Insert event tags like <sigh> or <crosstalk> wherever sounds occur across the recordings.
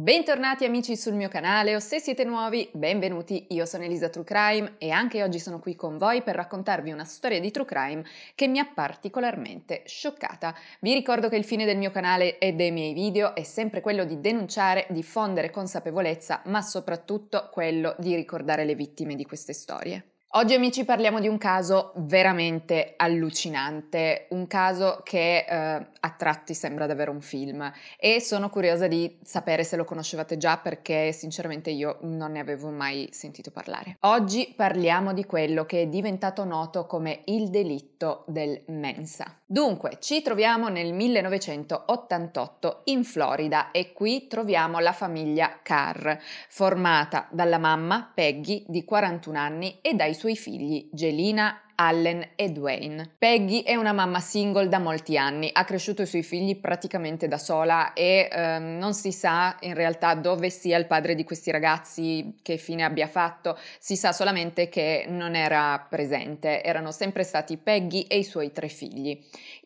Bentornati amici sul mio canale o se siete nuovi, benvenuti, io sono Elisa True Crime e anche oggi sono qui con voi per raccontarvi una storia di True Crime che mi ha particolarmente scioccata. Vi ricordo che il fine del mio canale e dei miei video è sempre quello di denunciare, diffondere consapevolezza, ma soprattutto quello di ricordare le vittime di queste storie. Oggi amici parliamo di un caso veramente allucinante, un caso che eh, a tratti sembra davvero un film e sono curiosa di sapere se lo conoscevate già perché sinceramente io non ne avevo mai sentito parlare. Oggi parliamo di quello che è diventato noto come il delitto del Mensa. Dunque, ci troviamo nel 1988 in Florida e qui troviamo la famiglia Carr, formata dalla mamma Peggy di 41 anni e dai suoi figli Gelina, Allen e Dwayne. Peggy è una mamma single da molti anni, ha cresciuto i suoi figli praticamente da sola e ehm, non si sa in realtà dove sia il padre di questi ragazzi, che fine abbia fatto, si sa solamente che non era presente, erano sempre stati Peggy e i suoi tre figli.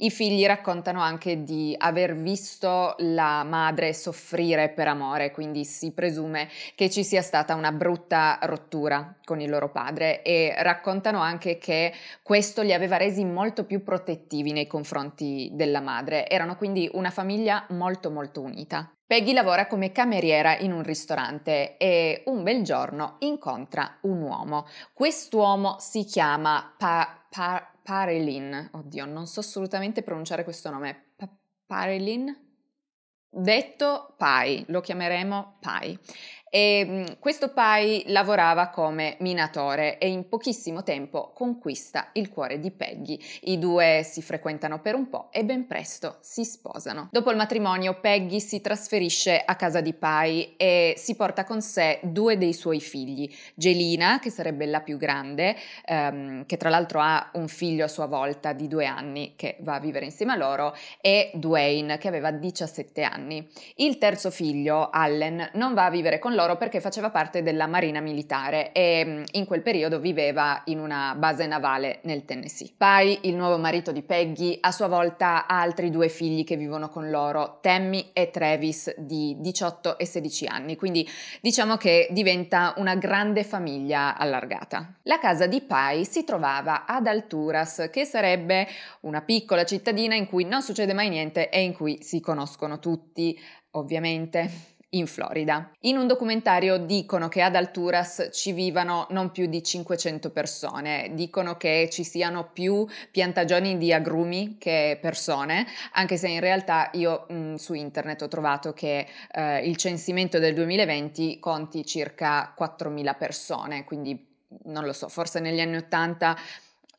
I figli raccontano anche di aver visto la madre soffrire per amore, quindi si presume che ci sia stata una brutta rottura con il loro padre e raccontano anche che questo li aveva resi molto più protettivi nei confronti della madre. Erano quindi una famiglia molto molto unita. Peggy lavora come cameriera in un ristorante e un bel giorno incontra un uomo. Quest'uomo si chiama pa- pa- Parelin. oddio, non so assolutamente pronunciare questo nome, Parelin? detto Pai, lo chiameremo Pai. E mm, questo Pai lavorava come minatore e in pochissimo tempo conquista il cuore di Peggy. I due si frequentano per un po' e ben presto si sposano. Dopo il matrimonio Peggy si trasferisce a casa di Pai e si porta con sé due dei suoi figli, Gelina che sarebbe la più grande, ehm, che tra l'altro ha un figlio a sua volta di due anni che va a vivere insieme a loro, e Dwayne che aveva 17 anni. Il terzo figlio, Allen, non va a vivere con loro loro perché faceva parte della Marina Militare e mm, in quel periodo viveva in una base navale nel Tennessee. Pai, il nuovo marito di Peggy, a sua volta ha altri due figli che vivono con loro, Tammy e Travis di 18 e 16 anni, quindi diciamo che diventa una grande famiglia allargata. La casa di Pai si trovava ad Alturas, che sarebbe una piccola cittadina in cui non succede mai niente e in cui si conoscono tutti, ovviamente in Florida. In un documentario dicono che ad Alturas ci vivano non più di 500 persone, dicono che ci siano più piantagioni di agrumi che persone, anche se in realtà io mh, mm, su internet ho trovato che eh, il censimento del 2020 conti circa 4.000 persone, quindi mm, non lo so, forse negli anni 80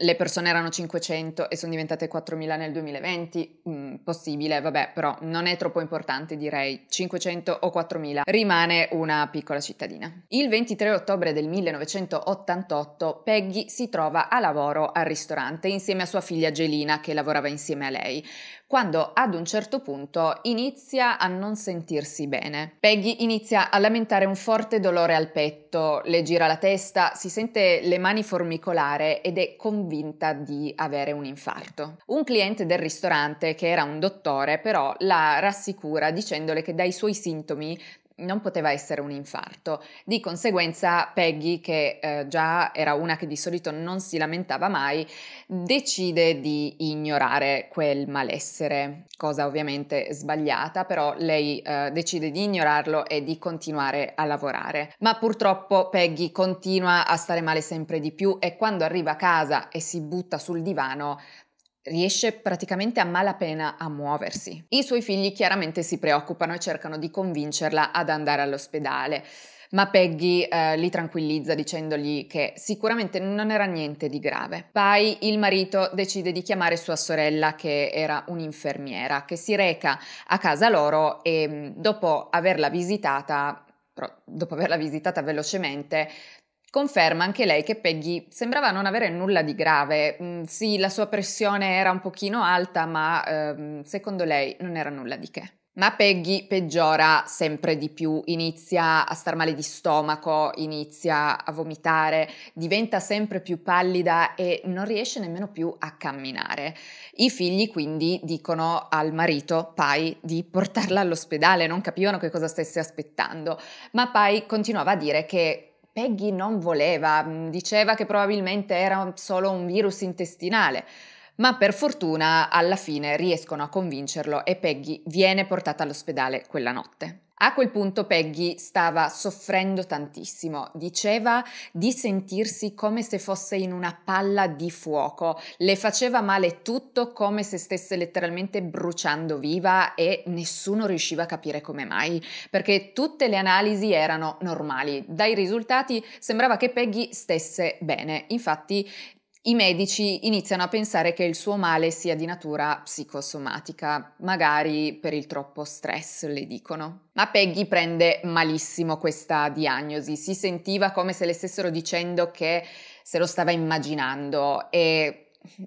le persone erano 500 e sono diventate 4.000 nel 2020, mm, possibile, vabbè, però non è troppo importante direi, 500 o 4.000, rimane una piccola cittadina. Il 23 ottobre del 1988 Peggy si trova a lavoro al ristorante insieme a sua figlia Gelina che lavorava insieme a lei quando ad un certo punto inizia a non sentirsi bene. Peggy inizia a lamentare un forte dolore al petto, le gira la testa, si sente le mani formicolare ed è convinta di avere un infarto. Un cliente del ristorante, che era un dottore, però la rassicura dicendole che dai suoi sintomi non poteva essere un infarto. Di conseguenza Peggy, che eh, già era una che di solito non si lamentava mai, decide di ignorare quel malessere, cosa ovviamente sbagliata, però lei eh, decide di ignorarlo e di continuare a lavorare. Ma purtroppo Peggy continua a stare male sempre di più e quando arriva a casa e si butta sul divano, riesce praticamente a malapena a muoversi. I suoi figli chiaramente si preoccupano e cercano di convincerla ad andare all'ospedale. Ma Peggy eh, li tranquillizza dicendogli che sicuramente non era niente di grave. Poi il marito decide di chiamare sua sorella, che era un'infermiera, che si reca a casa loro e mm, dopo averla visitata dopo averla visitata velocemente, Conferma anche lei che Peggy sembrava non avere nulla di grave, mm, sì la sua pressione era un pochino alta ma ehm, secondo lei non era nulla di che. Ma Peggy peggiora sempre di più, inizia a star male di stomaco, inizia a vomitare, diventa sempre più pallida e non riesce nemmeno più a camminare. I figli quindi dicono al marito Pai di portarla all'ospedale, non capivano che cosa stesse aspettando, ma Pai continuava a dire che Peggy non voleva, mm, diceva che probabilmente era solo un virus intestinale, ma per fortuna alla fine riescono a convincerlo e Peggy viene portata all'ospedale quella notte. A quel punto Peggy stava soffrendo tantissimo, diceva di sentirsi come se fosse in una palla di fuoco, le faceva male tutto come se stesse letteralmente bruciando viva e nessuno riusciva a capire come mai, perché tutte le analisi erano normali, dai risultati sembrava che Peggy stesse bene, infatti i medici iniziano a pensare che il suo male sia di natura psicosomatica, magari per il troppo stress, le dicono. Ma Peggy prende malissimo questa diagnosi, si sentiva come se le stessero dicendo che se lo stava immaginando e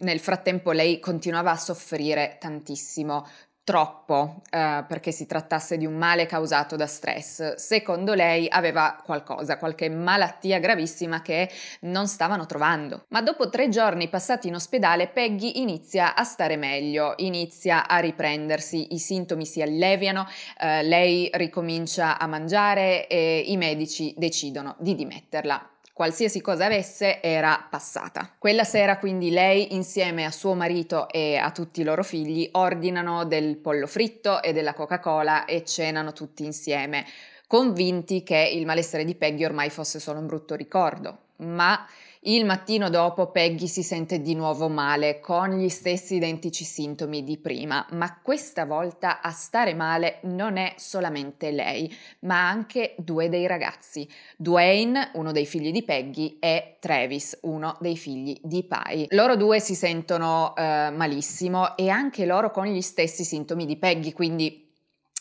nel frattempo lei continuava a soffrire tantissimo, troppo eh, perché si trattasse di un male causato da stress. Secondo lei aveva qualcosa, qualche malattia gravissima che non stavano trovando. Ma dopo tre giorni passati in ospedale, Peggy inizia a stare meglio, inizia a riprendersi, i sintomi si alleviano, eh, lei ricomincia a mangiare e i medici decidono di dimetterla qualsiasi cosa avesse era passata. Quella sera quindi lei insieme a suo marito e a tutti i loro figli ordinano del pollo fritto e della Coca-Cola e cenano tutti insieme, convinti che il malessere di Peggy ormai fosse solo un brutto ricordo, ma il mattino dopo Peggy si sente di nuovo male, con gli stessi identici sintomi di prima, ma questa volta a stare male non è solamente lei, ma anche due dei ragazzi, Dwayne, uno dei figli di Peggy, e Travis, uno dei figli di Pai. Loro due si sentono eh, malissimo e anche loro con gli stessi sintomi di Peggy, quindi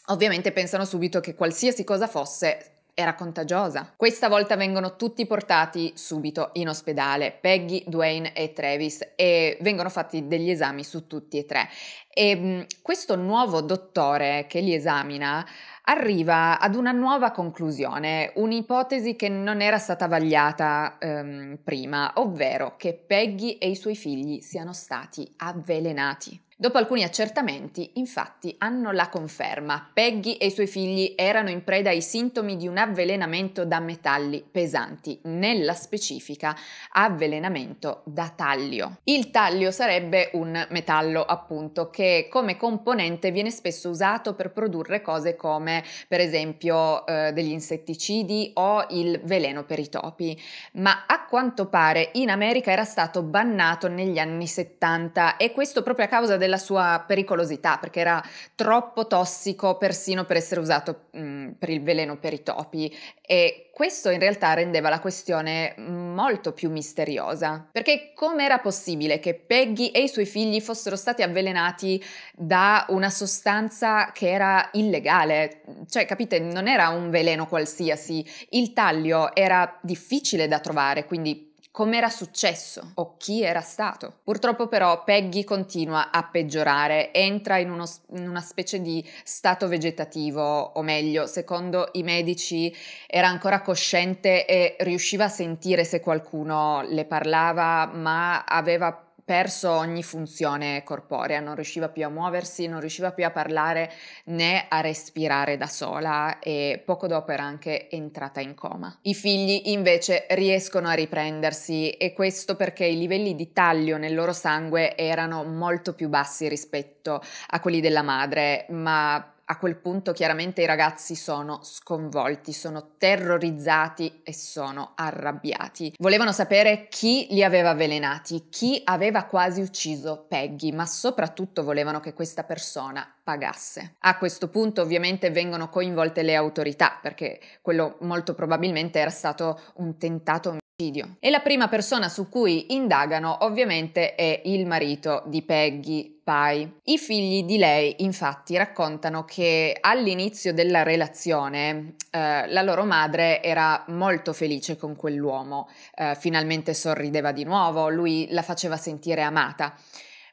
ovviamente pensano subito che qualsiasi cosa fosse era contagiosa. Questa volta vengono tutti portati subito in ospedale, Peggy, Dwayne e Travis, e vengono fatti degli esami su tutti e tre. E ehm, questo nuovo dottore che li esamina arriva ad una nuova conclusione, un'ipotesi che non era stata vagliata ehm, prima, ovvero che Peggy e i suoi figli siano stati avvelenati. Dopo alcuni accertamenti, infatti, hanno la conferma. Peggy e i suoi figli erano in preda ai sintomi di un avvelenamento da metalli pesanti, nella specifica avvelenamento da taglio. Il taglio sarebbe un metallo, appunto, che come componente viene spesso usato per produrre cose come, per esempio, eh, degli insetticidi o il veleno per i topi. Ma a quanto pare in America era stato bannato negli anni 70 e questo proprio a causa del della sua pericolosità, perché era troppo tossico persino per essere usato mh, mm, per il veleno per i topi e questo in realtà rendeva la questione molto più misteriosa, perché com'era possibile che Peggy e i suoi figli fossero stati avvelenati da una sostanza che era illegale? Cioè, capite, non era un veleno qualsiasi, il taglio era difficile da trovare, quindi com'era successo o chi era stato. Purtroppo però Peggy continua a peggiorare, entra in, uno, in una specie di stato vegetativo, o meglio, secondo i medici era ancora cosciente e riusciva a sentire se qualcuno le parlava, ma aveva perso ogni funzione corporea, non riusciva più a muoversi, non riusciva più a parlare né a respirare da sola e poco dopo era anche entrata in coma. I figli invece riescono a riprendersi e questo perché i livelli di taglio nel loro sangue erano molto più bassi rispetto a quelli della madre, ma a quel punto chiaramente i ragazzi sono sconvolti, sono terrorizzati e sono arrabbiati. Volevano sapere chi li aveva avvelenati, chi aveva quasi ucciso Peggy, ma soprattutto volevano che questa persona pagasse. A questo punto ovviamente vengono coinvolte le autorità perché quello molto probabilmente era stato un tentato omicidio. E la prima persona su cui indagano ovviamente è il marito di Peggy, Pie. I figli di lei infatti raccontano che all'inizio della relazione eh, la loro madre era molto felice con quell'uomo, eh, finalmente sorrideva di nuovo, lui la faceva sentire amata.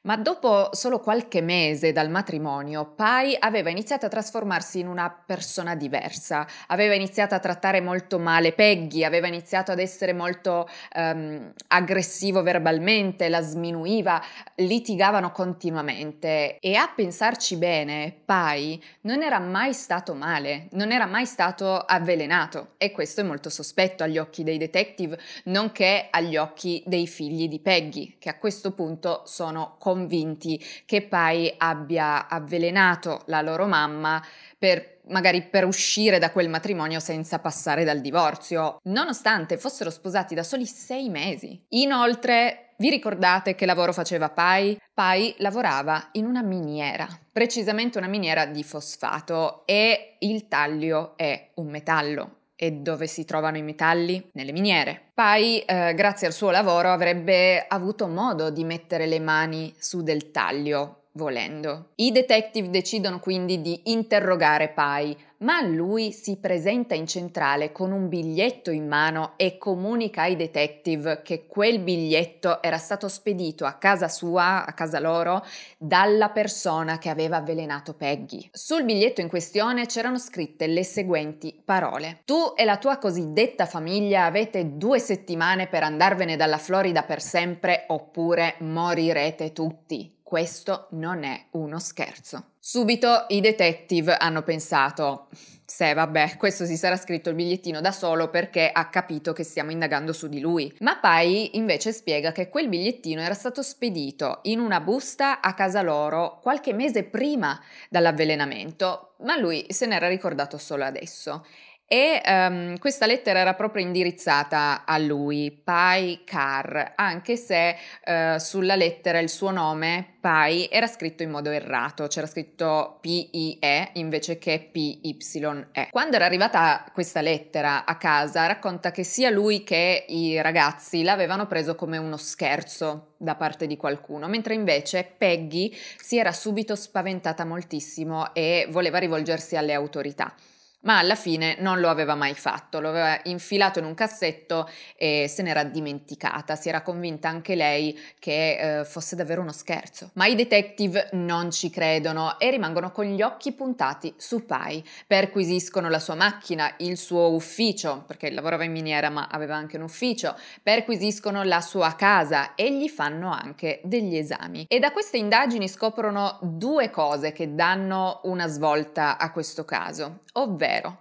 Ma dopo solo qualche mese dal matrimonio, Pai aveva iniziato a trasformarsi in una persona diversa, aveva iniziato a trattare molto male Peggy, aveva iniziato ad essere molto um, aggressivo verbalmente, la sminuiva, litigavano continuamente e a pensarci bene, Pai non era mai stato male, non era mai stato avvelenato e questo è molto sospetto agli occhi dei detective, nonché agli occhi dei figli di Peggy, che a questo punto sono completamente convinti che Pai abbia avvelenato la loro mamma per magari per uscire da quel matrimonio senza passare dal divorzio, nonostante fossero sposati da soli sei mesi. Inoltre, vi ricordate che lavoro faceva Pai? Pai lavorava in una miniera, precisamente una miniera di fosfato e il taglio è un metallo e dove si trovano i metalli? Nelle miniere. Pai, eh, grazie al suo lavoro, avrebbe avuto modo di mettere le mani su del taglio, volendo. I detective decidono quindi di interrogare Pai, ma lui si presenta in centrale con un biglietto in mano e comunica ai detective che quel biglietto era stato spedito a casa sua, a casa loro, dalla persona che aveva avvelenato Peggy. Sul biglietto in questione c'erano scritte le seguenti parole: Tu e la tua cosiddetta famiglia avete due settimane per andarvene dalla Florida per sempre oppure morirete tutti. Questo non è uno scherzo. Subito i detective hanno pensato, se vabbè, questo si sarà scritto il bigliettino da solo perché ha capito che stiamo indagando su di lui. Ma Pai invece spiega che quel bigliettino era stato spedito in una busta a casa loro qualche mese prima dall'avvelenamento, ma lui se n'era ricordato solo adesso e um, questa lettera era proprio indirizzata a lui, Pai Carr, anche se uh, sulla lettera il suo nome, Pai, era scritto in modo errato, c'era scritto P-I-E invece che P-Y-E. Quando era arrivata questa lettera a casa, racconta che sia lui che i ragazzi l'avevano preso come uno scherzo da parte di qualcuno, mentre invece Peggy si era subito spaventata moltissimo e voleva rivolgersi alle autorità ma alla fine non lo aveva mai fatto, lo aveva infilato in un cassetto e se n'era dimenticata, si era convinta anche lei che eh, fosse davvero uno scherzo. Ma i detective non ci credono e rimangono con gli occhi puntati su Pai, perquisiscono la sua macchina, il suo ufficio, perché lavorava in miniera ma aveva anche un ufficio, perquisiscono la sua casa e gli fanno anche degli esami. E da queste indagini scoprono due cose che danno una svolta a questo caso, ovvero vero.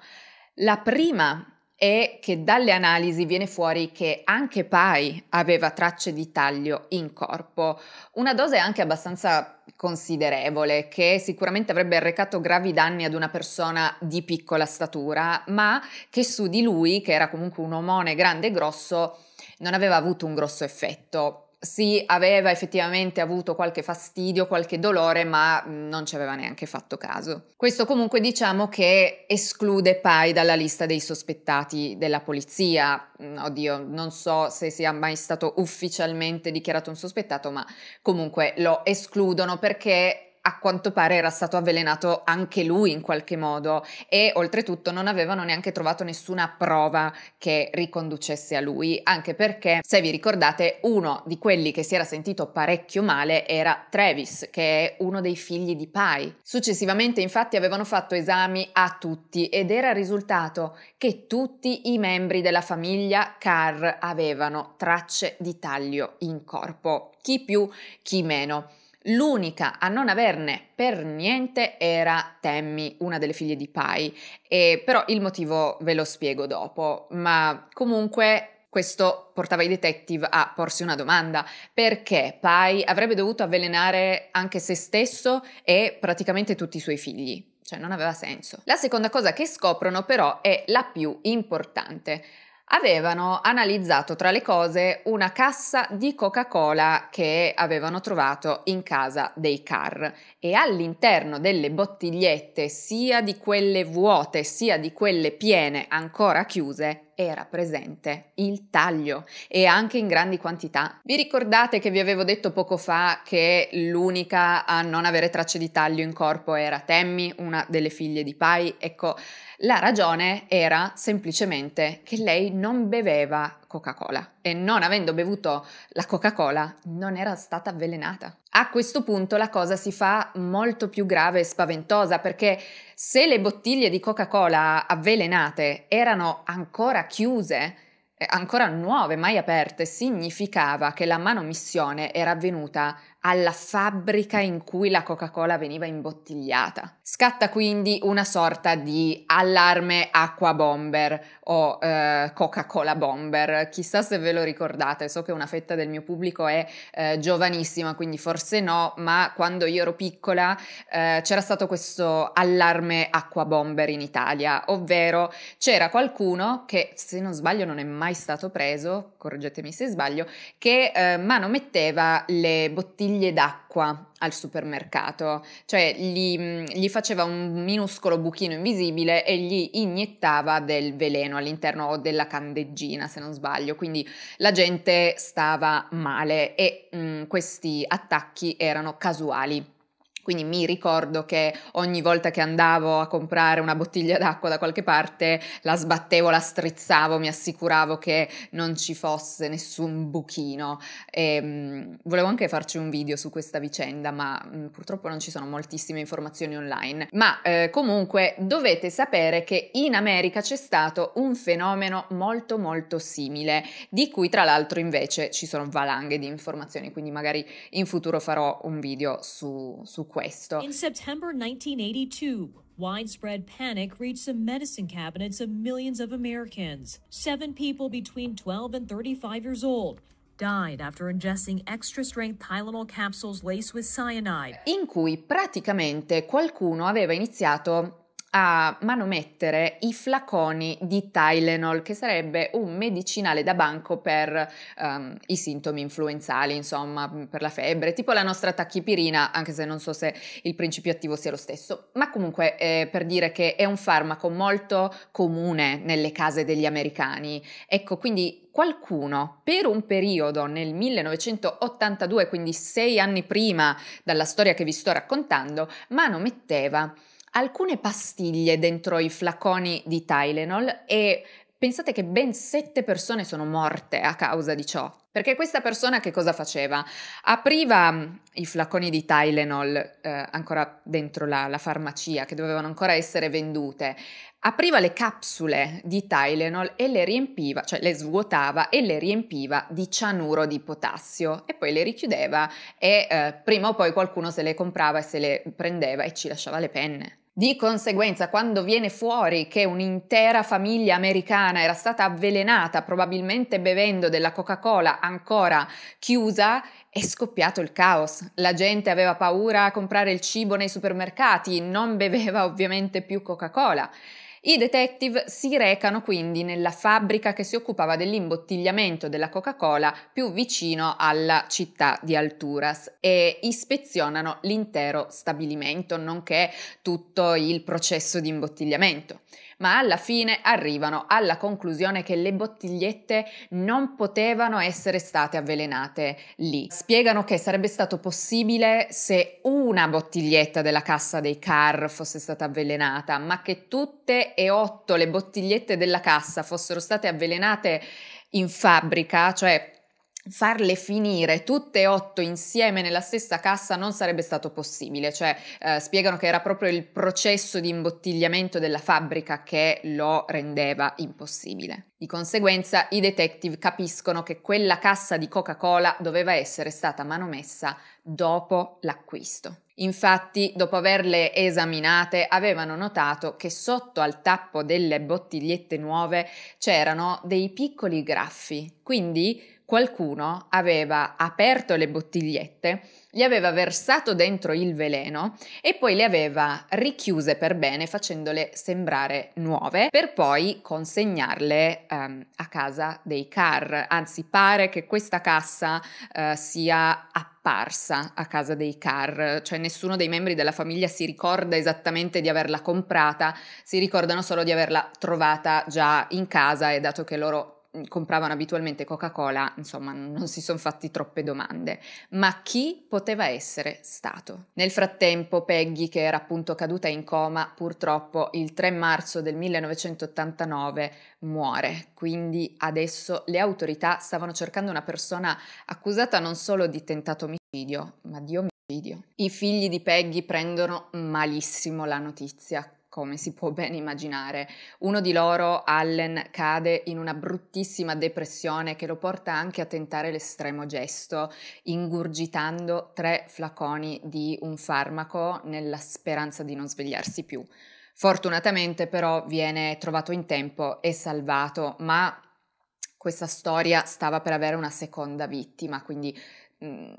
La prima è che dalle analisi viene fuori che anche Pai aveva tracce di taglio in corpo, una dose anche abbastanza considerevole che sicuramente avrebbe arrecato gravi danni ad una persona di piccola statura, ma che su di lui, che era comunque un omone grande e grosso, non aveva avuto un grosso effetto sì, aveva effettivamente avuto qualche fastidio, qualche dolore, ma mm, non ci aveva neanche fatto caso. Questo comunque diciamo che esclude Pai dalla lista dei sospettati della polizia. Mm, oddio, non so se sia mai stato ufficialmente dichiarato un sospettato, ma comunque lo escludono perché a quanto pare era stato avvelenato anche lui in qualche modo e oltretutto non avevano neanche trovato nessuna prova che riconducesse a lui, anche perché se vi ricordate uno di quelli che si era sentito parecchio male era Travis, che è uno dei figli di Pai. Successivamente infatti avevano fatto esami a tutti ed era risultato che tutti i membri della famiglia Carr avevano tracce di taglio in corpo, chi più chi meno. L'unica a non averne per niente era Tammy, una delle figlie di Pai, e però il motivo ve lo spiego dopo, ma comunque questo portava i detective a porsi una domanda, perché Pai avrebbe dovuto avvelenare anche se stesso e praticamente tutti i suoi figli. Cioè non aveva senso. La seconda cosa che scoprono però è la più importante avevano analizzato tra le cose una cassa di Coca-Cola che avevano trovato in casa dei car e all'interno delle bottigliette, sia di quelle vuote sia di quelle piene ancora chiuse, era presente il taglio e anche in grandi quantità. Vi ricordate che vi avevo detto poco fa che l'unica a non avere tracce di taglio in corpo era Tammy, una delle figlie di Pai? Ecco, la ragione era semplicemente che lei non beveva Coca-Cola e non avendo bevuto la Coca-Cola non era stata avvelenata. A questo punto la cosa si fa molto più grave e spaventosa perché se le bottiglie di Coca-Cola avvelenate erano ancora chiuse, eh, ancora nuove, mai aperte, significava che la manomissione era avvenuta alla fabbrica in cui la Coca-Cola veniva imbottigliata. Scatta quindi una sorta di allarme acqua bomber o eh, Coca-Cola bomber. Chissà se ve lo ricordate, so che una fetta del mio pubblico è eh, giovanissima, quindi forse no, ma quando io ero piccola eh, c'era stato questo allarme acqua bomber in Italia, ovvero c'era qualcuno che se non sbaglio non è mai stato preso, correggetemi se sbaglio, che eh, manometteva le bottiglie bottiglie d'acqua al supermercato, cioè gli, mm, gli, faceva un minuscolo buchino invisibile e gli iniettava del veleno all'interno o della candeggina, se non sbaglio, quindi la gente stava male e mh, mm, questi attacchi erano casuali. Quindi mi ricordo che ogni volta che andavo a comprare una bottiglia d'acqua da qualche parte la sbattevo, la strizzavo, mi assicuravo che non ci fosse nessun buchino. E, ehm, mh, volevo anche farci un video su questa vicenda, ma mh, mm, purtroppo non ci sono moltissime informazioni online. Ma eh, comunque dovete sapere che in America c'è stato un fenomeno molto molto simile, di cui tra l'altro invece ci sono valanghe di informazioni, quindi magari in futuro farò un video su, su questo. In September 1982 Widespread panic reached the medicine cabinets of millions of Americans. Seven people between 12 and 35 years old died after ingesting extra strength Tylenol capsules laced with cyanide. In cui praticamente qualcuno aveva iniziato a manomettere i flaconi di Tylenol, che sarebbe un medicinale da banco per um, i sintomi influenzali, insomma, per la febbre, tipo la nostra tachipirina, anche se non so se il principio attivo sia lo stesso, ma comunque eh, per dire che è un farmaco molto comune nelle case degli americani. Ecco, quindi qualcuno per un periodo nel 1982, quindi sei anni prima dalla storia che vi sto raccontando, manometteva alcune pastiglie dentro i flaconi di Tylenol e pensate che ben sette persone sono morte a causa di ciò. Perché questa persona che cosa faceva? Apriva mm, i flaconi di Tylenol eh, ancora dentro la, la farmacia che dovevano ancora essere vendute, apriva le capsule di Tylenol e le riempiva, cioè le svuotava e le riempiva di cianuro di potassio e poi le richiudeva e eh, prima o poi qualcuno se le comprava e se le prendeva e ci lasciava le penne. Di conseguenza, quando viene fuori che un'intera famiglia americana era stata avvelenata, probabilmente bevendo della Coca-Cola ancora chiusa, è scoppiato il caos. La gente aveva paura a comprare il cibo nei supermercati, non beveva ovviamente più Coca-Cola. I detective si recano quindi nella fabbrica che si occupava dell'imbottigliamento della Coca-Cola più vicino alla città di Alturas e ispezionano l'intero stabilimento, nonché tutto il processo di imbottigliamento ma alla fine arrivano alla conclusione che le bottigliette non potevano essere state avvelenate lì. Spiegano che sarebbe stato possibile se una bottiglietta della cassa dei car fosse stata avvelenata, ma che tutte e otto le bottigliette della cassa fossero state avvelenate in fabbrica, cioè farle finire tutte e otto insieme nella stessa cassa non sarebbe stato possibile, cioè eh, spiegano che era proprio il processo di imbottigliamento della fabbrica che lo rendeva impossibile. Di conseguenza i detective capiscono che quella cassa di Coca-Cola doveva essere stata manomessa dopo l'acquisto. Infatti, dopo averle esaminate, avevano notato che sotto al tappo delle bottigliette nuove c'erano dei piccoli graffi, quindi qualcuno aveva aperto le bottigliette, gli aveva versato dentro il veleno e poi le aveva richiuse per bene facendole sembrare nuove per poi consegnarle um, a casa dei car. Anzi, pare che questa cassa uh, sia apparsa a casa dei car, cioè nessuno dei membri della famiglia si ricorda esattamente di averla comprata, si ricordano solo di averla trovata già in casa e dato che loro compravano abitualmente Coca-Cola, insomma non si sono fatti troppe domande, ma chi poteva essere stato? Nel frattempo Peggy, che era appunto caduta in coma, purtroppo il 3 marzo del 1989 muore, quindi adesso le autorità stavano cercando una persona accusata non solo di tentato omicidio, ma di omicidio. I figli di Peggy prendono malissimo la notizia, come si può <laughs> ben immaginare. Uno di loro, Allen, cade in una bruttissima depressione che lo porta anche a tentare l'estremo gesto, ingurgitando tre flaconi di un farmaco nella speranza di non svegliarsi più. Fortunatamente però viene trovato in tempo e salvato, ma questa storia stava per avere una seconda vittima, quindi mh, mm,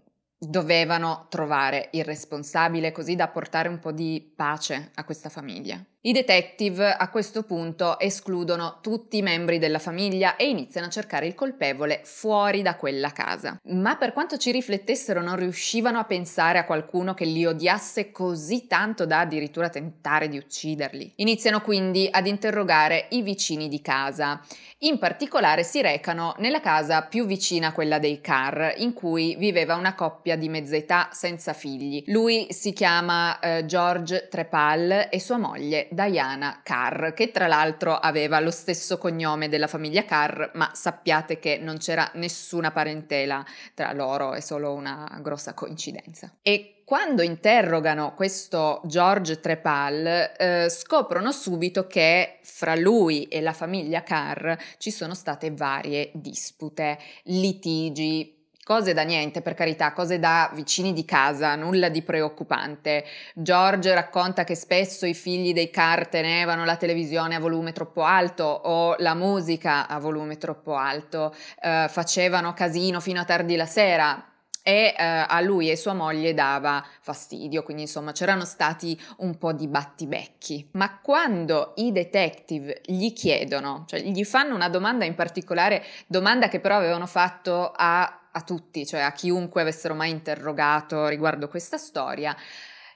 Dovevano trovare il responsabile così da portare un po' di pace a questa famiglia. I detective a questo punto escludono tutti i membri della famiglia e iniziano a cercare il colpevole fuori da quella casa. Ma per quanto ci riflettessero non riuscivano a pensare a qualcuno che li odiasse così tanto da addirittura tentare di ucciderli. Iniziano quindi ad interrogare i vicini di casa. In particolare si recano nella casa più vicina a quella dei Carr, in cui viveva una coppia di mezza età senza figli. Lui si chiama eh, George Trepal e sua moglie Diana Carr, che tra l'altro aveva lo stesso cognome della famiglia Carr, ma sappiate che non c'era nessuna parentela tra loro, è solo una grossa coincidenza. E quando interrogano questo George Trepal, eh, scoprono subito che fra lui e la famiglia Carr ci sono state varie dispute, litigi, Cose da niente, per carità, cose da vicini di casa, nulla di preoccupante. George racconta che spesso i figli dei car tenevano la televisione a volume troppo alto o la musica a volume troppo alto, eh, facevano casino fino a tardi la sera, e eh, a lui e sua moglie dava fastidio, quindi insomma c'erano stati un po' di battibecchi. Ma quando i detective gli chiedono, cioè gli fanno una domanda in particolare, domanda che però avevano fatto a a tutti, cioè a chiunque avessero mai interrogato riguardo questa storia,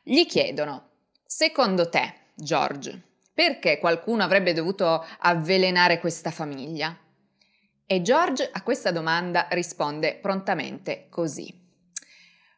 gli chiedono, secondo te, George, perché qualcuno avrebbe dovuto avvelenare questa famiglia? E George a questa domanda risponde prontamente così.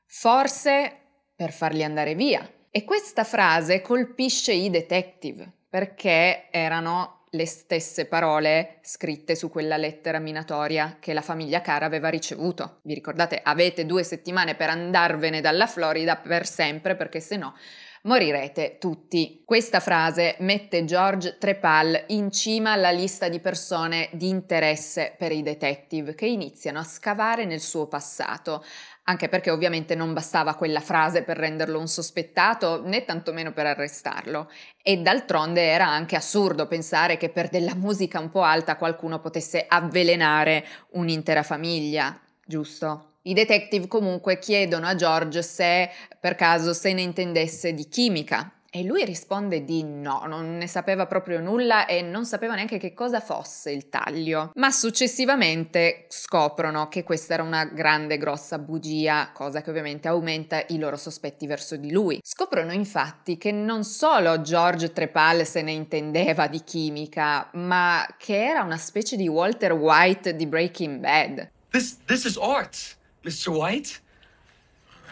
Forse per farli andare via. E questa frase colpisce i detective perché erano le stesse parole scritte su quella lettera minatoria che la famiglia cara aveva ricevuto. Vi ricordate, avete due settimane per andarvene dalla Florida per sempre perché se no morirete tutti. Questa frase mette George Trepal in cima alla lista di persone di interesse per i detective che iniziano a scavare nel suo passato, anche perché ovviamente non bastava quella frase per renderlo un sospettato, né tantomeno per arrestarlo. E d'altronde era anche assurdo pensare che per della musica un po' alta qualcuno potesse avvelenare un'intera famiglia, giusto? I detective comunque chiedono a George se per caso se ne intendesse di chimica, e lui risponde di no, non ne sapeva proprio nulla e non sapeva neanche che cosa fosse il taglio. Ma successivamente scoprono che questa era una grande grossa bugia, cosa che ovviamente aumenta i loro sospetti verso di lui. Scoprono infatti che non solo George Trepal se ne intendeva di chimica, ma che era una specie di Walter White di Breaking Bad. This, this is art, Mr. White.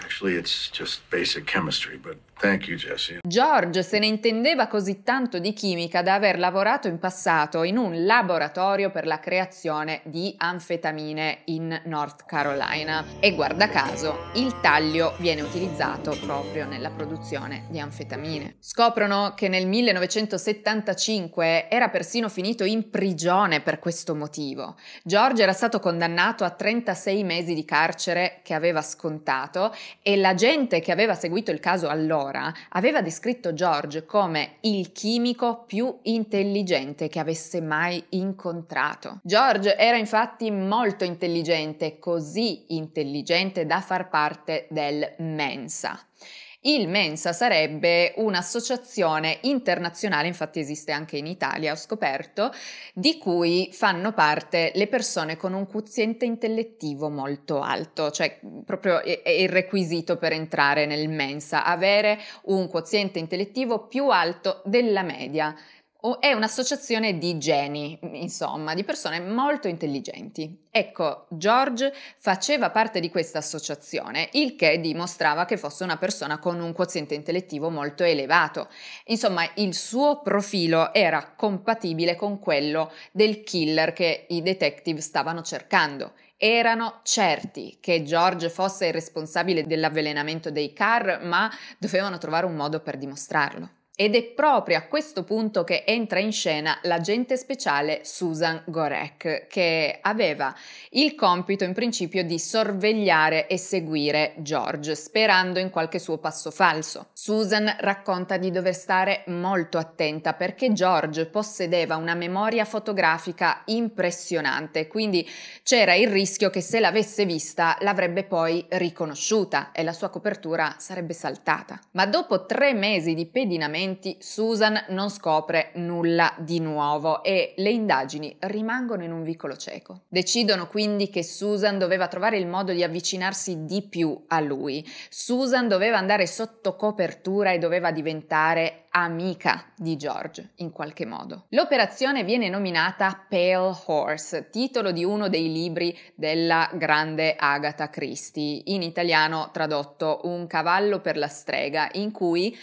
Actually, it's just basic chemistry, but thank you, Jesse. George se ne intendeva così tanto di chimica da aver lavorato in passato in un laboratorio per la creazione di anfetamine in North Carolina e guarda caso il taglio viene utilizzato proprio nella produzione di anfetamine. Scoprono che nel 1975 era persino finito in prigione per questo motivo. George era stato condannato a 36 mesi di carcere che aveva scontato e la gente che aveva seguito il caso allora aveva descritto George come il chimico più intelligente che avesse mai incontrato. George era infatti molto intelligente, così intelligente da far parte del Mensa, il Mensa sarebbe un'associazione internazionale, infatti esiste anche in Italia, ho scoperto, di cui fanno parte le persone con un quoziente intellettivo molto alto, cioè proprio è il requisito per entrare nel Mensa, avere un quoziente intellettivo più alto della media è un'associazione di geni, insomma, di persone molto intelligenti. Ecco, George faceva parte di questa associazione, il che dimostrava che fosse una persona con un quoziente intellettivo molto elevato. Insomma, il suo profilo era compatibile con quello del killer che i detective stavano cercando. Erano certi che George fosse il responsabile dell'avvelenamento dei car, ma dovevano trovare un modo per dimostrarlo. Ed è proprio a questo punto che entra in scena l'agente speciale Susan Gorek, che aveva il compito in principio di sorvegliare e seguire George, sperando in qualche suo passo falso. Susan racconta di dover stare molto attenta perché George possedeva una memoria fotografica impressionante, quindi c'era il rischio che se l'avesse vista l'avrebbe poi riconosciuta e la sua copertura sarebbe saltata. Ma dopo tre mesi di pedinamento, momenti Susan non scopre nulla di nuovo e le indagini rimangono in un vicolo cieco. Decidono quindi che Susan doveva trovare il modo di avvicinarsi di più a lui. Susan doveva andare sotto copertura e doveva diventare amica di George in qualche modo. L'operazione viene nominata Pale Horse, titolo di uno dei libri della grande Agatha Christie, in italiano tradotto Un cavallo per la strega, in cui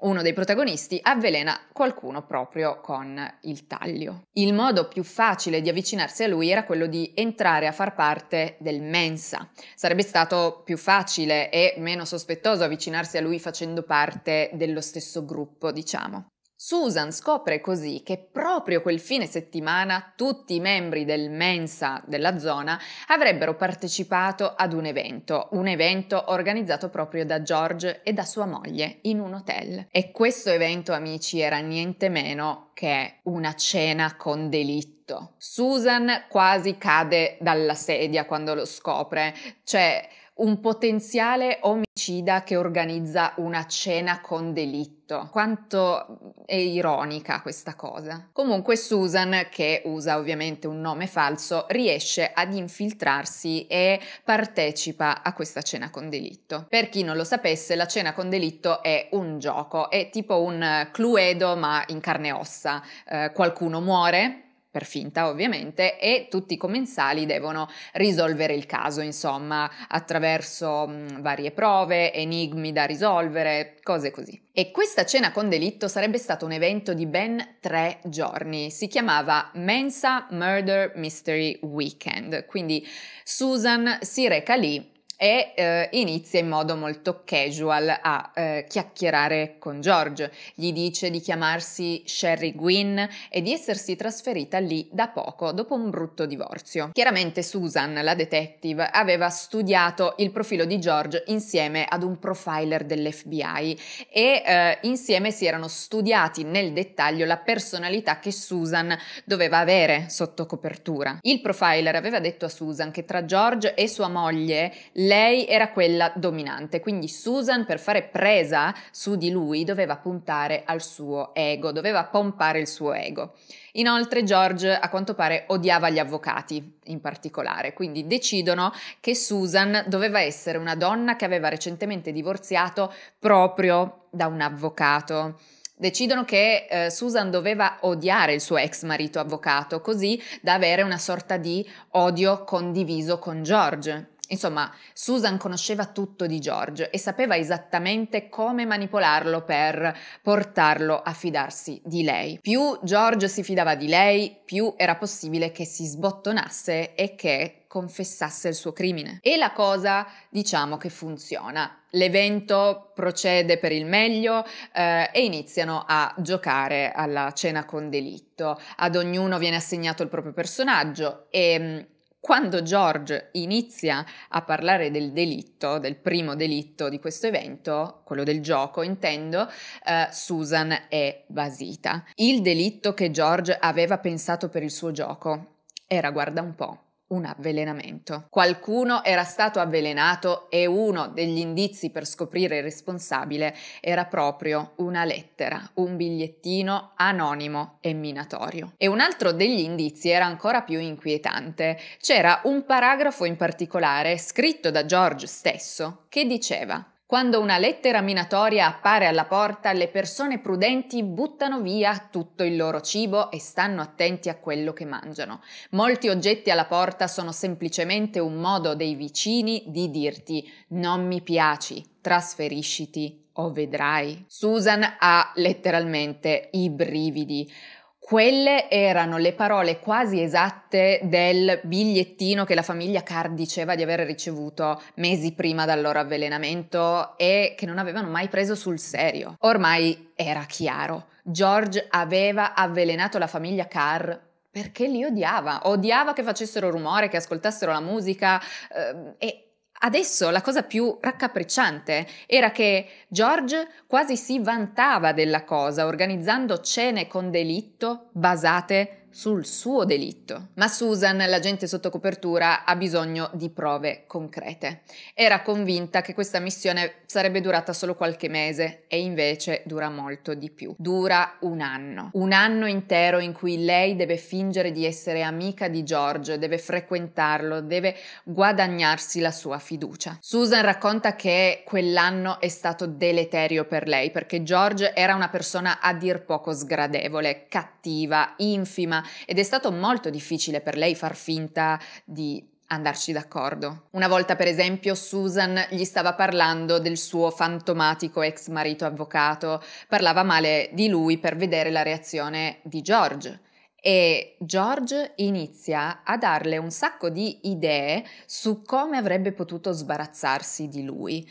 uno dei protagonisti avvelena qualcuno proprio con il taglio. Il modo più facile di avvicinarsi a lui era quello di entrare a far parte del mensa. Sarebbe stato più facile e meno sospettoso avvicinarsi a lui facendo parte dello stesso gruppo, diciamo. Susan scopre così che proprio quel fine settimana tutti i membri del Mensa della zona avrebbero partecipato ad un evento, un evento organizzato proprio da George e da sua moglie in un hotel. E questo evento, amici, era niente meno che una cena con delitto. Susan quasi cade dalla sedia quando lo scopre, cioè un potenziale omicida che organizza una cena con delitto. Quanto è ironica questa cosa. Comunque Susan, che usa ovviamente un nome falso, riesce ad infiltrarsi e partecipa a questa cena con delitto. Per chi non lo sapesse, la cena con delitto è un gioco, è tipo un cluedo ma in carne e ossa. Eh, qualcuno muore, per finta ovviamente, e tutti i commensali devono risolvere il caso, insomma, attraverso mh, mm, varie prove, enigmi da risolvere, cose così. E questa cena con delitto sarebbe stato un evento di ben tre giorni. Si chiamava Mensa Murder Mystery Weekend. Quindi Susan si reca lì e eh, inizia in modo molto casual a eh, chiacchierare con George. Gli dice di chiamarsi Sherry Gwynn e di essersi trasferita lì da poco dopo un brutto divorzio. Chiaramente Susan, la detective, aveva studiato il profilo di George insieme ad un profiler dell'FBI e eh, insieme si erano studiati nel dettaglio la personalità che Susan doveva avere sotto copertura. Il profiler aveva detto a Susan che tra George e sua moglie lei era quella dominante, quindi Susan per fare presa su di lui doveva puntare al suo ego, doveva pompare il suo ego. Inoltre George a quanto pare odiava gli avvocati in particolare, quindi decidono che Susan doveva essere una donna che aveva recentemente divorziato proprio da un avvocato. Decidono che eh, Susan doveva odiare il suo ex marito avvocato, così da avere una sorta di odio condiviso con George. Insomma, Susan conosceva tutto di George e sapeva esattamente come manipolarlo per portarlo a fidarsi di lei. Più George si fidava di lei, più era possibile che si sbottonasse e che confessasse il suo crimine. E la cosa diciamo che funziona. L'evento procede per il meglio eh, e iniziano a giocare alla cena con delitto. Ad ognuno viene assegnato il proprio personaggio e mm, quando George inizia a parlare del delitto, del primo delitto di questo evento, quello del gioco intendo, eh, Susan è basita. Il delitto che George aveva pensato per il suo gioco era, guarda un po', un avvelenamento. Qualcuno era stato avvelenato e uno degli indizi per scoprire il responsabile era proprio una lettera, un bigliettino anonimo e minatorio. E un altro degli indizi era ancora più inquietante. C'era un paragrafo in particolare scritto da George stesso che diceva quando una lettera minatoria appare alla porta, le persone prudenti buttano via tutto il loro cibo e stanno attenti a quello che mangiano. Molti oggetti alla porta sono semplicemente un modo dei vicini di dirti non mi piaci, trasferisciti o vedrai. Susan ha letteralmente i brividi. Quelle erano le parole quasi esatte del bigliettino che la famiglia Carr diceva di aver ricevuto mesi prima dal loro avvelenamento e che non avevano mai preso sul serio. Ormai era chiaro, George aveva avvelenato la famiglia Carr perché li odiava, odiava che facessero rumore, che ascoltassero la musica eh, e Adesso la cosa più raccapricciante era che George quasi si vantava della cosa, organizzando cene con delitto basate sul suo delitto. Ma Susan, l'agente sotto copertura, ha bisogno di prove concrete. Era convinta che questa missione sarebbe durata solo qualche mese e invece dura molto di più. Dura un anno. Un anno intero in cui lei deve fingere di essere amica di George, deve frequentarlo, deve guadagnarsi la sua fiducia. Susan racconta che quell'anno è stato deleterio per lei perché George era una persona a dir poco sgradevole, cattiva, infima, ed è stato molto difficile per lei far finta di andarci d'accordo. Una volta, per esempio, Susan gli stava parlando del suo fantomatico ex marito avvocato, parlava male di lui per vedere la reazione di George. E George inizia a darle un sacco di idee su come avrebbe potuto sbarazzarsi di lui.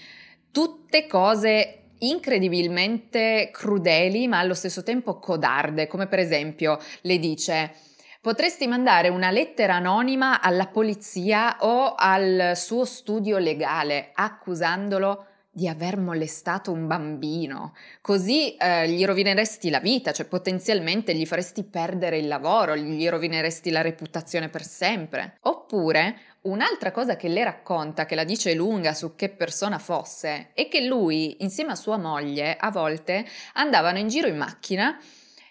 Tutte cose incredibilmente crudeli ma allo stesso tempo codarde, come per esempio le dice potresti mandare una lettera anonima alla polizia o al suo studio legale accusandolo di aver molestato un bambino, così eh, gli rovineresti la vita, cioè potenzialmente gli faresti perdere il lavoro, gli rovineresti la reputazione per sempre. Oppure Un'altra cosa che le racconta, che la dice lunga su che persona fosse, è che lui, insieme a sua moglie, a volte andavano in giro in macchina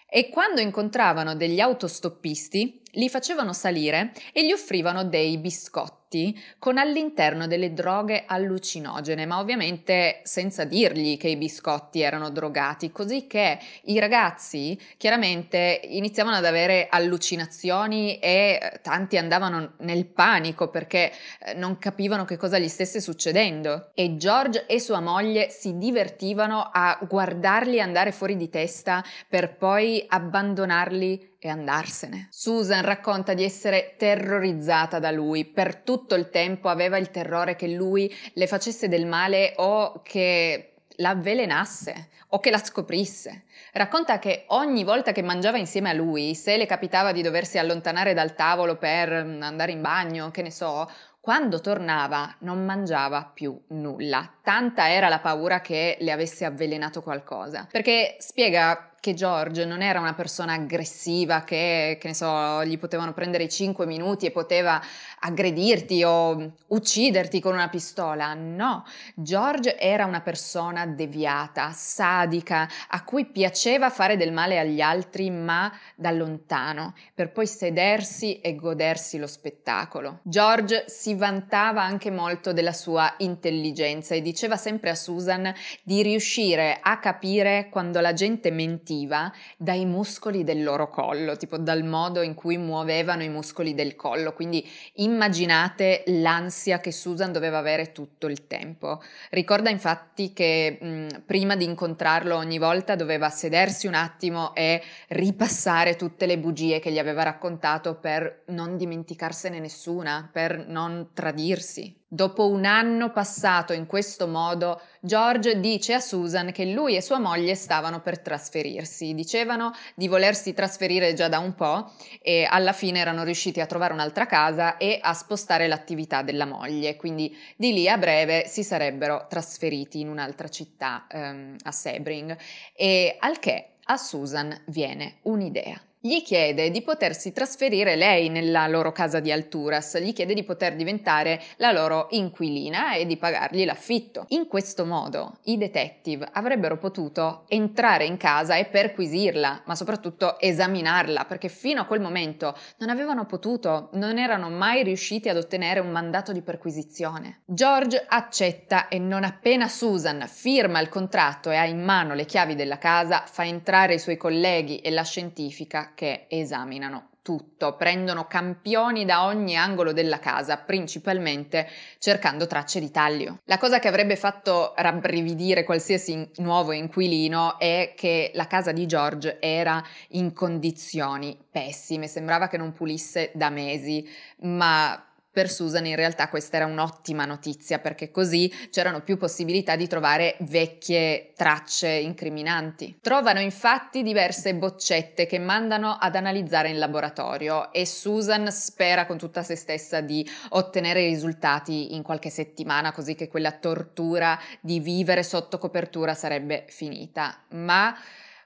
e quando incontravano degli autostoppisti li facevano salire e gli offrivano dei biscotti prodotti con all'interno delle droghe allucinogene, ma ovviamente senza dirgli che i biscotti erano drogati, così che i ragazzi chiaramente iniziavano ad avere allucinazioni e eh, tanti andavano nel panico perché eh, non capivano che cosa gli stesse succedendo. E George e sua moglie si divertivano a guardarli andare fuori di testa per poi abbandonarli e andarsene. Susan racconta di essere terrorizzata da lui, per tutto il tempo aveva il terrore che lui le facesse del male o che la avvelenasse o che la scoprisse. Racconta che ogni volta che mangiava insieme a lui, se le capitava di doversi allontanare dal tavolo per mm, andare in bagno, che ne so, quando tornava non mangiava più nulla. Tanta era la paura che le avesse avvelenato qualcosa. Perché spiega che George non era una persona aggressiva che, che ne so, gli potevano prendere 5 minuti e poteva aggredirti o ucciderti con una pistola. No, George era una persona deviata, sadica, a cui piaceva fare del male agli altri, ma da lontano, per poi sedersi e godersi lo spettacolo. George si vantava anche molto della sua intelligenza e diceva sempre a Susan di riuscire a capire quando la gente mentiva istintiva dai muscoli del loro collo, tipo dal modo in cui muovevano i muscoli del collo. Quindi immaginate l'ansia che Susan doveva avere tutto il tempo. Ricorda infatti che mh, prima di incontrarlo ogni volta doveva sedersi un attimo e ripassare tutte le bugie che gli aveva raccontato per non dimenticarsene nessuna, per non tradirsi. Dopo un anno passato in questo modo, George dice a Susan che lui e sua moglie stavano per trasferirsi. Dicevano di volersi trasferire già da un po' e alla fine erano riusciti a trovare un'altra casa e a spostare l'attività della moglie. Quindi di lì a breve si sarebbero trasferiti in un'altra città, ehm, a Sebring. E al che a Susan viene un'idea gli chiede di potersi trasferire lei nella loro casa di Alturas, gli chiede di poter diventare la loro inquilina e di pagargli l'affitto. In questo modo i detective avrebbero potuto entrare in casa e perquisirla, ma soprattutto esaminarla, perché fino a quel momento non avevano potuto, non erano mai riusciti ad ottenere un mandato di perquisizione. George accetta e non appena Susan firma il contratto e ha in mano le chiavi della casa, fa entrare i suoi colleghi e la scientifica che esaminano tutto, prendono campioni da ogni angolo della casa, principalmente cercando tracce di taglio. La cosa che avrebbe fatto rabbrividire qualsiasi nuovo inquilino è che la casa di George era in condizioni pessime, sembrava che non pulisse da mesi, ma per Susan in realtà questa era un'ottima notizia perché così c'erano più possibilità di trovare vecchie tracce incriminanti. Trovano infatti diverse boccette che mandano ad analizzare in laboratorio e Susan spera con tutta se stessa di ottenere i risultati in qualche settimana così che quella tortura di vivere sotto copertura sarebbe finita. Ma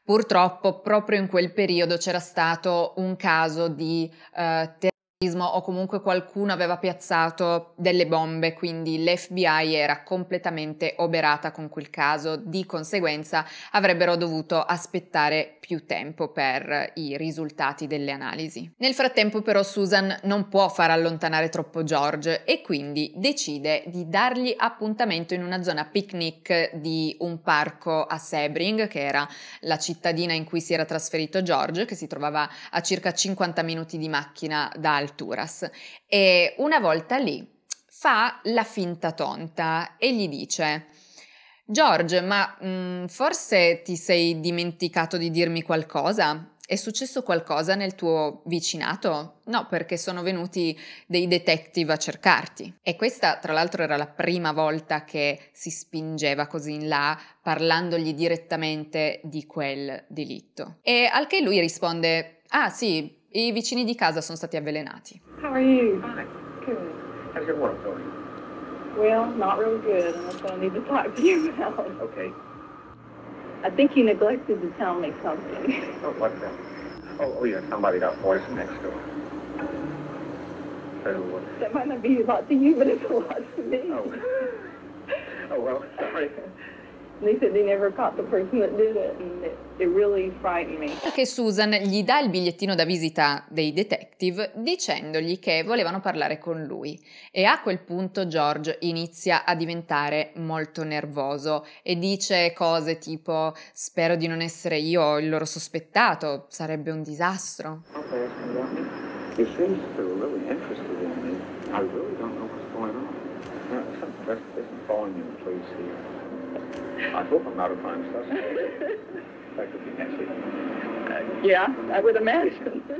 Purtroppo proprio in quel periodo c'era stato un caso di eh, o comunque qualcuno aveva piazzato delle bombe, quindi l'FBI era completamente oberata con quel caso, di conseguenza avrebbero dovuto aspettare più tempo per i risultati delle analisi. Nel frattempo però Susan non può far allontanare troppo George e quindi decide di dargli appuntamento in una zona picnic di un parco a Sebring, che era la cittadina in cui si era trasferito George, che si trovava a circa 50 minuti di macchina dal Alturas e una volta lì fa la finta tonta e gli dice George, ma mh, mm, forse ti sei dimenticato di dirmi qualcosa? È successo qualcosa nel tuo vicinato? No, perché sono venuti dei detective a cercarti. E questa, tra l'altro, era la prima volta che si spingeva così in là, parlandogli direttamente di quel delitto. E al che lui risponde: Ah sì, i vicini di casa sono stati avvelenati. How are you? Fine. Good. How's your work going? Well, not real good, and that's what I need to talk to you about. Okay. I think you neglected to tell me something. Oh, what the? Oh, oh yeah, somebody got poisoned next door. So, uh, that might not be a lot to you, but it's a lot to me. Oh. Oh, well, sorry. <laughs> Perché Susan gli dà il bigliettino da visita dei detective dicendogli che volevano parlare con lui e a quel punto George inizia a diventare molto nervoso e dice cose tipo spero di non essere io il loro sospettato, sarebbe un disastro. I really don't know what's going on. Something doesn't fall in your place here. I hope I'm not a prime uh,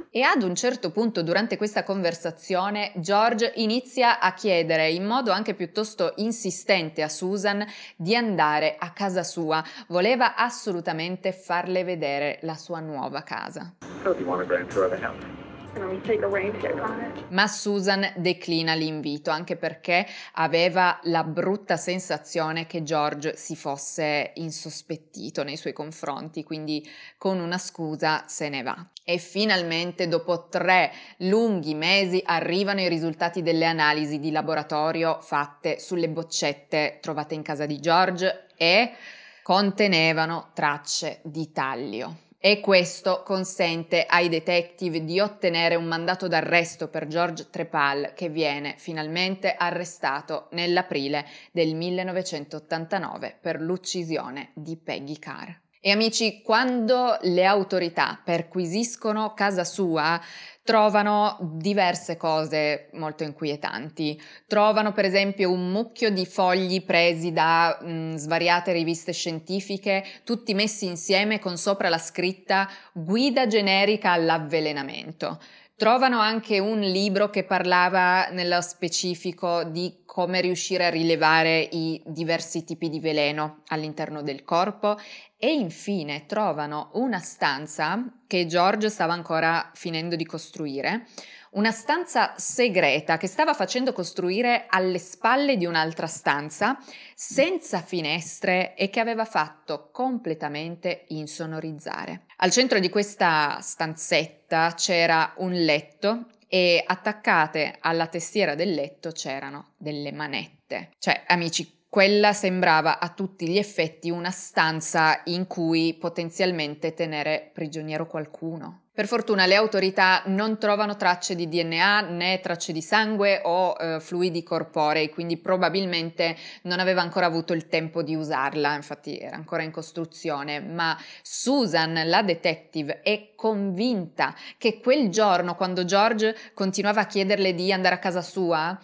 E ad un certo punto durante questa conversazione George inizia a chiedere in modo anche piuttosto insistente a Susan di andare a casa sua, voleva assolutamente farle vedere la sua nuova casa. So ma Susan declina l'invito anche perché aveva la brutta sensazione che George si fosse insospettito nei suoi confronti, quindi con una scusa se ne va. E finalmente, dopo tre lunghi mesi, arrivano i risultati delle analisi di laboratorio fatte sulle boccette trovate in casa di George e contenevano tracce di taglio e questo consente ai detective di ottenere un mandato d'arresto per George Trepal che viene finalmente arrestato nell'aprile del 1989 per l'uccisione di Peggy Carr. E amici, quando le autorità perquisiscono casa sua, trovano diverse cose molto inquietanti. Trovano per esempio un mucchio di fogli presi da mh, mm, svariate riviste scientifiche, tutti messi insieme con sopra la scritta Guida generica all'avvelenamento. Trovano anche un libro che parlava nello specifico di come riuscire a rilevare i diversi tipi di veleno all'interno del corpo e infine trovano una stanza che George stava ancora finendo di costruire, una stanza segreta che stava facendo costruire alle spalle di un'altra stanza senza finestre e che aveva fatto completamente insonorizzare. Al centro di questa stanzetta c'era un letto e attaccate alla testiera del letto c'erano delle manette. Cioè, amici, quella sembrava a tutti gli effetti una stanza in cui potenzialmente tenere prigioniero qualcuno. Per fortuna le autorità non trovano tracce di DNA né tracce di sangue o eh, fluidi corporei, quindi probabilmente non aveva ancora avuto il tempo di usarla, infatti era ancora in costruzione, ma Susan, la detective, è convinta che quel giorno, quando George continuava a chiederle di andare a casa sua,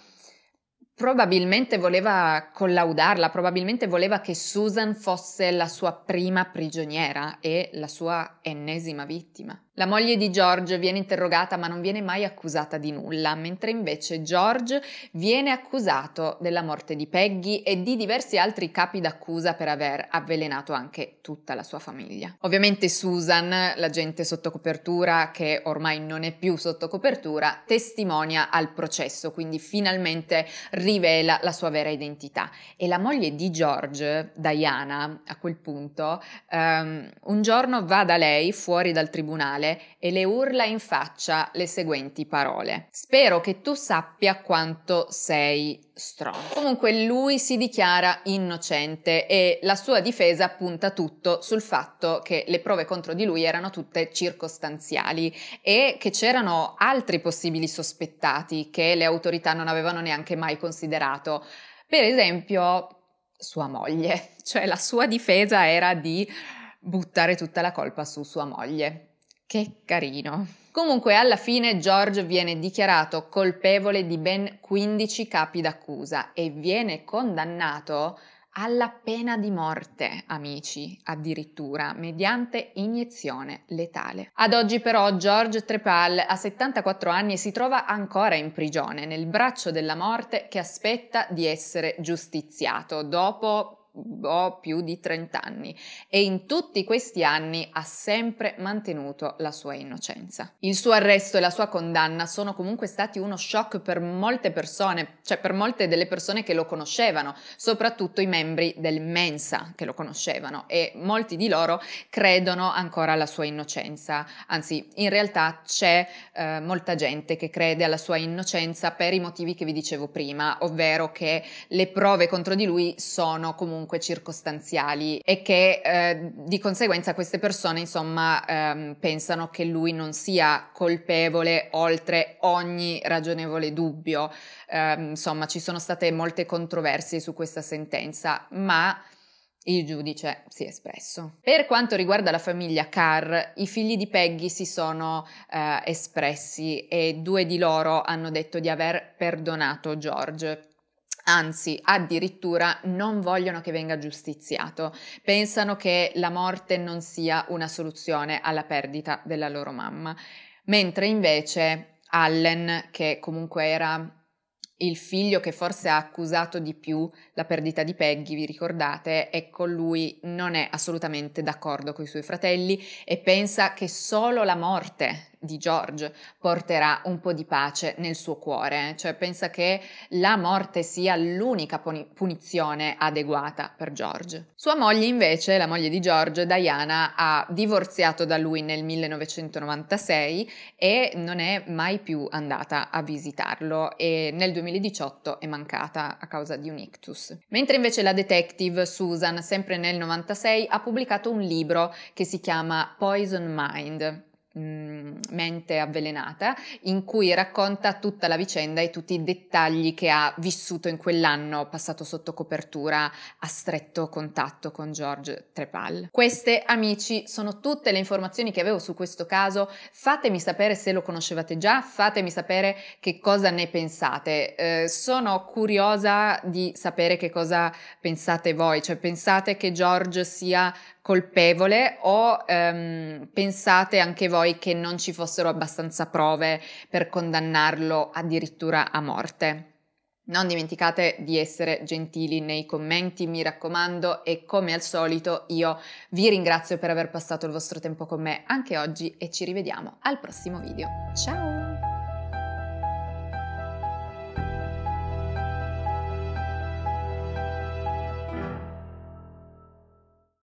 Probabilmente voleva collaudarla, probabilmente voleva che Susan fosse la sua prima prigioniera e la sua ennesima vittima. La moglie di George viene interrogata ma non viene mai accusata di nulla, mentre invece George viene accusato della morte di Peggy e di diversi altri capi d'accusa per aver avvelenato anche tutta la sua famiglia. Ovviamente Susan, l'agente sotto copertura che ormai non è più sotto copertura, testimonia al processo, quindi finalmente rivela la sua vera identità. E la moglie di George, Diana, a quel punto, um, un giorno va da lei fuori dal tribunale e le urla in faccia le seguenti parole. Spero che tu sappia quanto sei Strong. Comunque lui si dichiara innocente e la sua difesa punta tutto sul fatto che le prove contro di lui erano tutte circostanziali e che c'erano altri possibili sospettati che le autorità non avevano neanche mai considerato. Per esempio sua moglie, <laughs> cioè la sua difesa era di buttare tutta la colpa su sua moglie. Che carino. Comunque alla fine George viene dichiarato colpevole di ben 15 capi d'accusa e viene condannato alla pena di morte, amici, addirittura mediante iniezione letale. Ad oggi però George Trepal ha 74 anni e si trova ancora in prigione, nel braccio della morte che aspetta di essere giustiziato dopo ho più di 30 anni e in tutti questi anni ha sempre mantenuto la sua innocenza. Il suo arresto e la sua condanna sono comunque stati uno shock per molte persone, cioè per molte delle persone che lo conoscevano, soprattutto i membri del Mensa che lo conoscevano e molti di loro credono ancora alla sua innocenza, anzi in realtà c'è eh, molta gente che crede alla sua innocenza per i motivi che vi dicevo prima, ovvero che le prove contro di lui sono comunque comunque circostanziali e che eh, di conseguenza queste persone insomma ehm, pensano che lui non sia colpevole oltre ogni ragionevole dubbio. Eh, insomma ci sono state molte controversie su questa sentenza, ma il giudice si è espresso. Per quanto riguarda la famiglia Carr, i figli di Peggy si sono eh, espressi e due di loro hanno detto di aver perdonato George anzi addirittura non vogliono che venga giustiziato, pensano che la morte non sia una soluzione alla perdita della loro mamma, mentre invece Allen, che comunque era il figlio che forse ha accusato di più la perdita di Peggy, vi ricordate? Ecco, lui non è assolutamente d'accordo con i suoi fratelli e pensa che solo la morte di George porterà un po' di pace nel suo cuore, eh. cioè pensa che la morte sia l'unica punizione adeguata per George. Sua moglie invece, la moglie di George, Diana, ha divorziato da lui nel 1996 e non è mai più andata a visitarlo e nel 2018 è mancata a causa di un ictus. Mentre invece la detective Susan, sempre nel 96, ha pubblicato un libro che si chiama Poison Mind Mm, mente avvelenata, in cui racconta tutta la vicenda e tutti i dettagli che ha vissuto in quell'anno passato sotto copertura a stretto contatto con George Trepal. Queste, amici, sono tutte le informazioni che avevo su questo caso. Fatemi sapere se lo conoscevate già, fatemi sapere che cosa ne pensate. Eh, sono curiosa di sapere che cosa pensate voi, cioè pensate che George sia colpevole o ehm, pensate anche voi che non ci fossero abbastanza prove per condannarlo addirittura a morte? Non dimenticate di essere gentili nei commenti, mi raccomando, e come al solito io vi ringrazio per aver passato il vostro tempo con me anche oggi e ci rivediamo al prossimo video. Ciao!